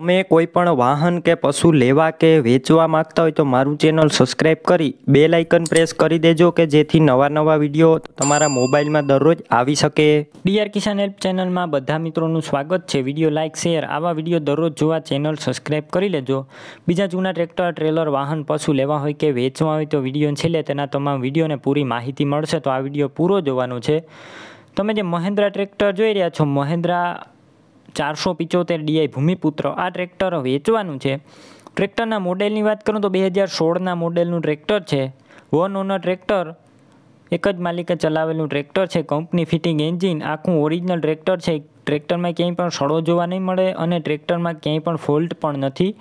તમે કોઈ પણ વાહન કે પશુ લેવા કે વેચવા માંગતા હોય તો મારું ચેનલ સબસ્ક્રાઈબ કરી બે લાઇકન પ્રેસ કરી દેજો કે જેથી નવા નવા વિડીયો તમારા મોબાઈલમાં દરરોજ આવી શકે ડીઆર કિસાન હેલ્પ ચેનલમાં બધા મિત્રોનું સ્વાગત છે વિડીયો લાઇક શેર આવા વિડીયો દરરોજ જોવા ચેનલ સબસ્ક્રાઈબ કરી લેજો બીજા જૂના ટ્રેક્ટર ટ્રેલર વાહન પશુ લેવા હોય કે વેચવા હોય તો વિડીયો છેલ્લે તેના તમામ વિડીયોને પૂરી માહિતી મળશે તો આ વિડીયો પૂરો જોવાનો છે તમે જે મહેન્દ્રા ટ્રેક્ટર જોઈ રહ્યા છો મહેન્દ્રા ચારસો પિચોતેર ડીઆઈ ભૂમિપુત્ર આ ટ્રેક્ટર વેચવાનું છે ટ્રેક્ટરના મોડેલની વાત કરું તો બે હજાર સોળના મોડેલનું ટ્રેક્ટર છે વન ઓનર ટ્રેક્ટર એક જ માલિકે ચલાવેલું ટ્રેક્ટર છે કંપની ફિટિંગ એન્જિન આખું ઓરિજિનલ ટ્રેક્ટર છે ટ્રેક્ટરમાં ક્યાંય પણ સડો જોવા નહીં મળે અને ટ્રેક્ટરમાં ક્યાંય પણ ફોલ્ટ પણ નથી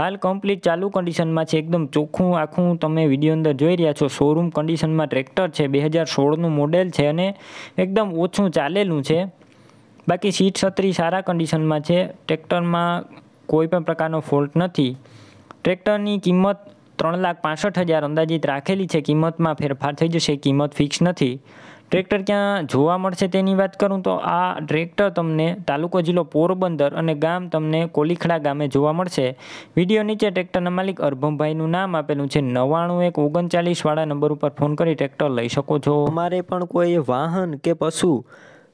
હાલ કમ્પ્લીટ ચાલુ કન્ડિશનમાં છે એકદમ ચોખ્ખું આખું તમે વિડીયો અંદર જોઈ રહ્યા છો શોરૂમ કન્ડિશનમાં ટ્રેક્ટર છે બે હજાર સોળનું મોડેલ છે અને એકદમ ઓછું ચાલેલું છે બાકી સીટ છત્રી સારા કન્ડિશનમાં છે ટ્રેક્ટરમાં કોઈ પણ પ્રકારનો ફોલ્ટ નથી ટ્રેક્ટરની કિંમત ત્રણ લાખ પાસઠ હજાર અંદાજિત રાખેલી છે કિંમતમાં ફેરફાર થઈ જશે કિંમત ફિક્સ નથી ટ્રેક્ટર ક્યાં જોવા મળશે તેની વાત કરું તો આ ટ્રેક્ટર તમને તાલુકો જિલ્લો પોરબંદર અને ગામ તમને કોલીખડા ગામે જોવા મળશે વિડીયો નીચે ટ્રેક્ટરના માલિક અર્ભમભાઈનું નામ આપેલું છે નવ્વાણું એક ઓગણચાલીસવાળા નંબર ઉપર ફોન કરી ટ્રેક્ટર લઈ શકો છો અમારે પણ કોઈ વાહન કે પશુ